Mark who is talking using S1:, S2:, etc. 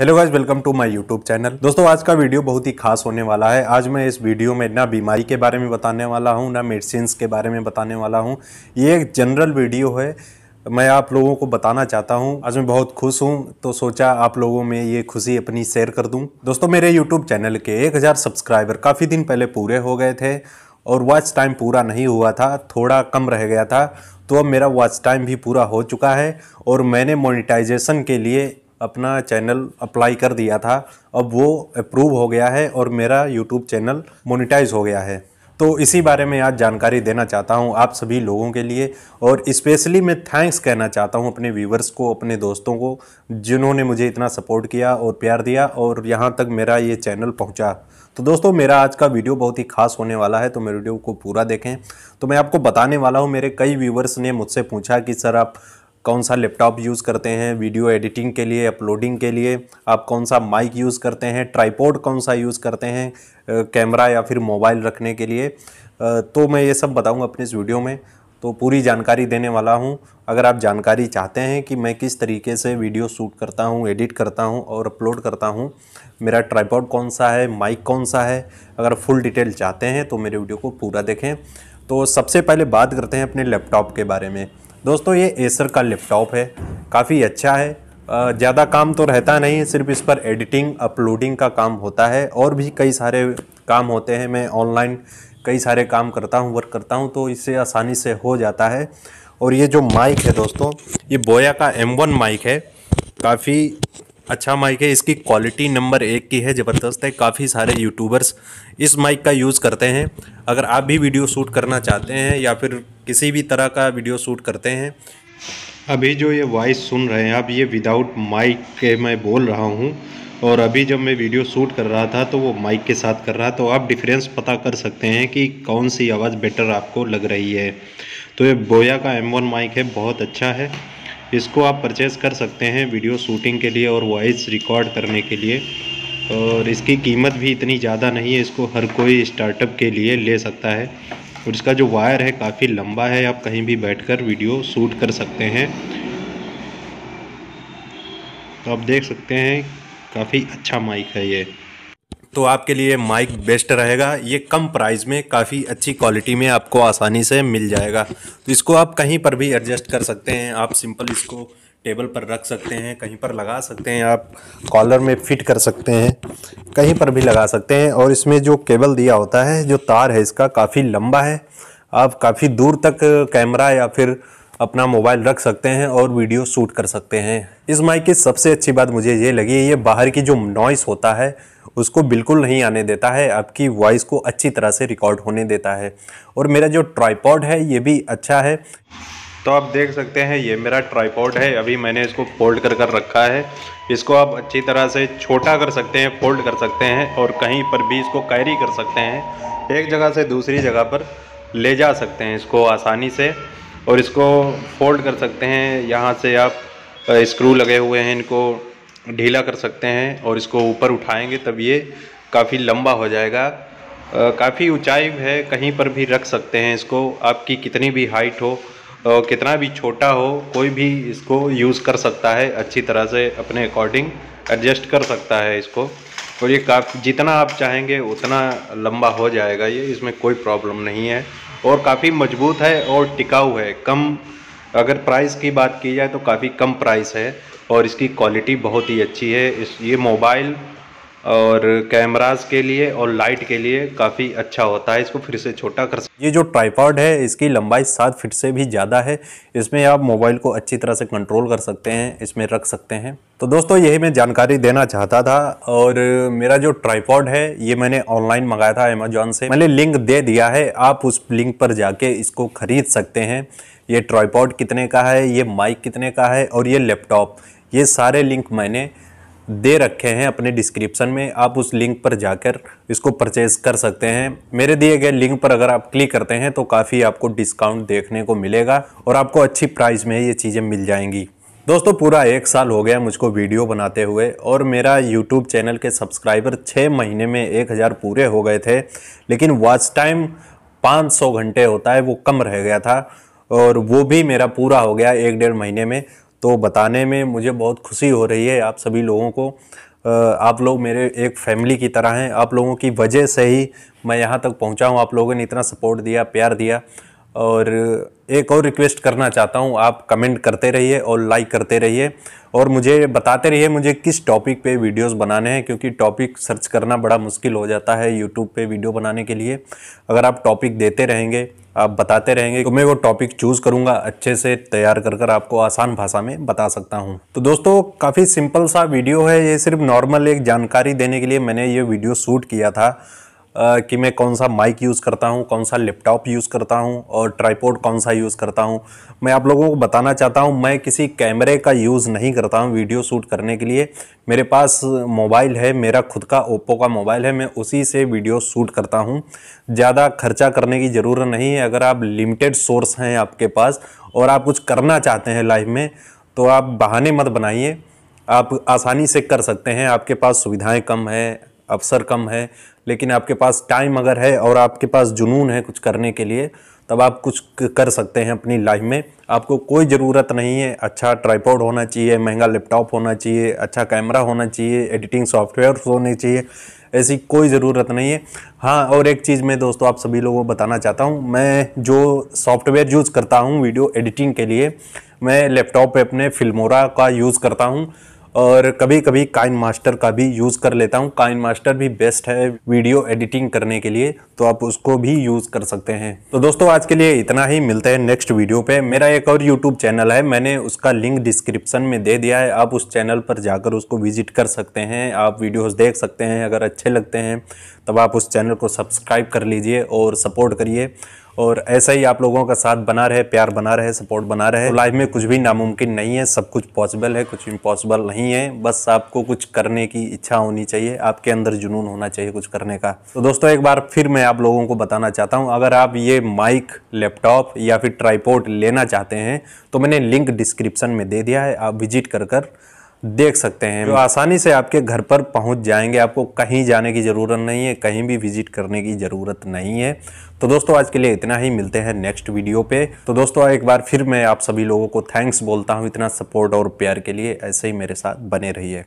S1: hello guys welcome to my YouTube channel दोस्तों आज का वीडियो बहुत ही खास होने वाला है आज मैं इस वीडियो में ना बीमारी के बारे में बताने वाला हूँ ना मेडिसिन के बारे में बताने वाला हूँ ये एक जनरल वीडियो है मैं आप लोगों को बताना चाहता हूँ आज मैं बहुत खुश हूँ तो सोचा आप लोगों में ये खुशी अपनी शेयर कर दूँ दोस्तों मेरे यूट्यूब चैनल के एक सब्सक्राइबर काफ़ी दिन पहले पूरे हो गए थे और वॉच टाइम पूरा नहीं हुआ था थोड़ा कम रह गया था तो अब मेरा वॉच टाइम भी पूरा हो चुका है और मैंने मोनिटाइजेशन के लिए अपना चैनल अप्लाई कर दिया था अब वो अप्रूव हो गया है और मेरा यूट्यूब चैनल मोनिटाइज हो गया है तो इसी बारे में आज जानकारी देना चाहता हूँ आप सभी लोगों के लिए और स्पेशली मैं थैंक्स कहना चाहता हूँ अपने व्यूवर्स को अपने दोस्तों को जिन्होंने मुझे इतना सपोर्ट किया और प्यार दिया और यहाँ तक मेरा ये चैनल पहुँचा तो दोस्तों मेरा आज का वीडियो बहुत ही खास होने वाला है तो मेरे वीडियो को पूरा देखें तो मैं आपको बताने वाला हूँ मेरे कई व्यूवर्स ने मुझसे पूछा कि सर आप कौन सा लैपटॉप यूज़ करते हैं वीडियो एडिटिंग के लिए अपलोडिंग के लिए आप कौन सा माइक यूज़ करते हैं ट्राईपोर्ड कौन सा यूज़ करते हैं कैमरा या फिर मोबाइल रखने के लिए तो मैं ये सब बताऊँगा अपने इस वीडियो में तो पूरी जानकारी देने वाला हूँ अगर आप जानकारी चाहते हैं कि मैं किस तरीके से वीडियो शूट करता हूँ एडिट करता हूँ और अपलोड करता हूँ मेरा ट्राईपॉड कौन सा है माइक कौन सा है अगर फुल डिटेल चाहते हैं तो मेरे वीडियो को पूरा देखें तो सबसे पहले बात करते हैं अपने लैपटॉप के बारे में दोस्तों ये एसर का लैपटॉप है काफ़ी अच्छा है ज़्यादा काम तो रहता नहीं सिर्फ इस पर एडिटिंग अपलोडिंग का काम होता है और भी कई सारे काम होते हैं मैं ऑनलाइन कई सारे काम करता हूँ वर्क करता हूँ तो इससे आसानी से हो जाता है और ये जो माइक है दोस्तों ये बोया का एम वन माइक है काफ़ी अच्छा माइक है इसकी क्वालिटी नंबर एक की है ज़बरदस्त है काफ़ी सारे यूट्यूबर्स इस माइक का यूज़ करते हैं अगर आप भी वीडियो शूट करना चाहते हैं या फिर किसी भी तरह का वीडियो शूट करते हैं अभी जो ये वॉइस सुन रहे हैं आप ये विदाउट माइक के मैं बोल रहा हूँ और अभी जब मैं वीडियो शूट कर रहा था तो वो माइक के साथ कर रहा तो आप डिफरेंस पता कर सकते हैं कि कौन सी आवाज़ बेटर आपको लग रही है तो ये बोया का एम माइक है बहुत अच्छा है इसको आप परचेस कर सकते हैं वीडियो शूटिंग के लिए और वॉइस रिकॉर्ड करने के लिए और इसकी कीमत भी इतनी ज़्यादा नहीं है इसको हर कोई स्टार्टअप के लिए ले सकता है और इसका जो वायर है काफ़ी लंबा है आप कहीं भी बैठकर वीडियो शूट कर सकते हैं तो आप देख सकते हैं काफ़ी अच्छा माइक है ये तो आपके लिए माइक बेस्ट रहेगा ये कम प्राइस में काफ़ी अच्छी क्वालिटी में आपको आसानी से मिल जाएगा तो इसको आप कहीं पर भी एडजस्ट कर सकते हैं आप सिंपल इसको टेबल पर रख सकते हैं कहीं पर लगा सकते हैं आप कॉलर में फिट कर सकते हैं कहीं पर भी लगा सकते हैं और इसमें जो केबल दिया होता है जो तार है इसका काफ़ी लंबा है आप काफ़ी दूर तक कैमरा या फिर अपना मोबाइल रख सकते हैं और वीडियो शूट कर सकते हैं इस माइक की सबसे अच्छी बात मुझे ये लगी ये बाहर की जो नॉइस होता है उसको बिल्कुल नहीं आने देता है आपकी वॉइस को अच्छी तरह से रिकॉर्ड होने देता है और मेरा जो ट्राईपॉड है ये भी अच्छा है तो आप देख सकते हैं ये मेरा ट्राईपॉड है अभी मैंने इसको फोल्ड कर कर रखा है इसको आप अच्छी तरह से छोटा कर सकते हैं फोल्ड कर सकते हैं और कहीं पर भी इसको कैरी कर सकते हैं एक जगह से दूसरी जगह पर ले जा सकते हैं इसको आसानी से और इसको फोल्ड कर सकते हैं यहाँ से आप स्क्रू लगे हुए हैं इनको ढीला कर सकते हैं और इसको ऊपर उठाएंगे तब ये काफ़ी लंबा हो जाएगा काफ़ी ऊंचाई है कहीं पर भी रख सकते हैं इसको आपकी कितनी भी हाइट हो और कितना भी छोटा हो कोई भी इसको यूज़ कर सकता है अच्छी तरह से अपने अकॉर्डिंग एडजस्ट कर सकता है इसको और ये काफ़ी जितना आप चाहेंगे उतना लंबा हो जाएगा ये इसमें कोई प्रॉब्लम नहीं है और काफ़ी मजबूत है और टिकाऊ है कम अगर प्राइस की बात की जाए तो काफ़ी कम प्राइस है और इसकी क्वालिटी बहुत ही अच्छी है इस ये मोबाइल और कैमराज के लिए और लाइट के लिए काफ़ी अच्छा होता है इसको फिर से छोटा कर सकते ये जो ट्राईपॉड है इसकी लंबाई सात फिट से भी ज़्यादा है इसमें आप मोबाइल को अच्छी तरह से कंट्रोल कर सकते हैं इसमें रख सकते हैं तो दोस्तों यही मैं जानकारी देना चाहता था और मेरा जो ट्राईपॉड है ये मैंने ऑनलाइन मंगाया था अमेजोन से मैंने लिंक दे दिया है आप उस लिंक पर जाके इसको ख़रीद सकते हैं ये ट्राईपॉड कितने का है ये माइक कितने का है और ये लैपटॉप ये सारे लिंक मैंने दे रखे हैं अपने डिस्क्रिप्शन में आप उस लिंक पर जाकर इसको परचेज़ कर सकते हैं मेरे दिए गए लिंक पर अगर आप क्लिक करते हैं तो काफ़ी आपको डिस्काउंट देखने को मिलेगा और आपको अच्छी प्राइस में ये चीज़ें मिल जाएंगी दोस्तों पूरा एक साल हो गया मुझको वीडियो बनाते हुए और मेरा यूट्यूब चैनल के सब्सक्राइबर छः महीने में एक हज़ार पूरे हो गए थे लेकिन वॉच टाइम 500 घंटे होता है वो कम रह गया था और वो भी मेरा पूरा हो गया एक डेढ़ महीने में तो बताने में मुझे बहुत खुशी हो रही है आप सभी लोगों को आप लोग मेरे एक फैमिली की तरह हैं आप लोगों की वजह से ही मैं यहाँ तक पहुँचा हूँ आप लोगों ने इतना सपोर्ट दिया प्यार दिया और एक और रिक्वेस्ट करना चाहता हूँ आप कमेंट करते रहिए और लाइक करते रहिए और मुझे बताते रहिए मुझे किस टॉपिक पे वीडियोस बनाने हैं क्योंकि टॉपिक सर्च करना बड़ा मुश्किल हो जाता है यूट्यूब पे वीडियो बनाने के लिए अगर आप टॉपिक देते रहेंगे आप बताते रहेंगे तो मैं वो टॉपिक चूज़ करूँगा अच्छे से तैयार कर कर आपको आसान भाषा में बता सकता हूँ तो दोस्तों काफ़ी सिंपल सा वीडियो है ये सिर्फ नॉर्मल एक जानकारी देने के लिए मैंने ये वीडियो शूट किया था कि मैं कौन सा माइक यूज़ करता हूँ कौन सा लैपटॉप यूज़ करता हूँ और ट्राईपोर्ड कौन सा यूज़ करता हूँ मैं आप लोगों को बताना चाहता हूँ मैं किसी कैमरे का यूज़ नहीं करता हूँ वीडियो शूट करने के लिए मेरे पास मोबाइल है मेरा खुद का ओप्पो का मोबाइल है मैं उसी से वीडियो शूट करता हूँ ज़्यादा खर्चा करने की ज़रूरत नहीं है अगर आप लिमिटेड सोर्स हैं आपके पास और आप कुछ करना चाहते हैं लाइफ में तो आप बहाने मत बनाइए आप आसानी से कर सकते हैं आपके पास सुविधाएं कम है अवसर कम है लेकिन आपके पास टाइम अगर है और आपके पास जुनून है कुछ करने के लिए तब आप कुछ कर सकते हैं अपनी लाइफ में आपको कोई ज़रूरत नहीं है अच्छा ट्राईपोड होना चाहिए महंगा लैपटॉप होना चाहिए अच्छा कैमरा होना चाहिए एडिटिंग सॉफ्टवेयर होने चाहिए ऐसी कोई ज़रूरत नहीं है हाँ और एक चीज़ मैं दोस्तों आप सभी लोगों को बताना चाहता हूँ मैं जो सॉफ्टवेयर यूज़ करता हूँ वीडियो एडिटिंग के लिए मैं लैपटॉप पे अपने फिल्मोरा का यूज़ करता हूँ और कभी कभी काइन मास्टर का भी यूज़ कर लेता हूँ काइन मास्टर भी बेस्ट है वीडियो एडिटिंग करने के लिए तो आप उसको भी यूज़ कर सकते हैं तो दोस्तों आज के लिए इतना ही मिलते हैं नेक्स्ट वीडियो पे मेरा एक और यूट्यूब चैनल है मैंने उसका लिंक डिस्क्रिप्शन में दे दिया है आप उस चैनल पर जाकर उसको विजिट कर सकते हैं आप वीडियोज़ देख सकते हैं अगर अच्छे लगते हैं तब आप उस चैनल को सब्सक्राइब कर लीजिए और सपोर्ट करिए और ऐसा ही आप लोगों का साथ बना रहे प्यार बना रहे सपोर्ट बना रहे लाइफ में कुछ भी नामुमकिन नहीं है सब कुछ पॉसिबल है कुछ इम्पॉसिबल नहीं है बस आपको कुछ करने की इच्छा होनी चाहिए आपके अंदर जुनून होना चाहिए कुछ करने का तो दोस्तों एक बार फिर मैं आप लोगों को बताना चाहता हूँ अगर आप ये माइक लैपटॉप या फिर ट्राईपोर्ट लेना चाहते हैं तो मैंने लिंक डिस्क्रिप्शन में दे दिया है आप विजिट कर कर देख सकते हैं जो आसानी से आपके घर पर पहुंच जाएंगे आपको कहीं जाने की ज़रूरत नहीं है कहीं भी विजिट करने की ज़रूरत नहीं है तो दोस्तों आज के लिए इतना ही मिलते हैं नेक्स्ट वीडियो पे तो दोस्तों एक बार फिर मैं आप सभी लोगों को थैंक्स बोलता हूँ इतना सपोर्ट और प्यार के लिए ऐसे ही मेरे साथ बने रहिए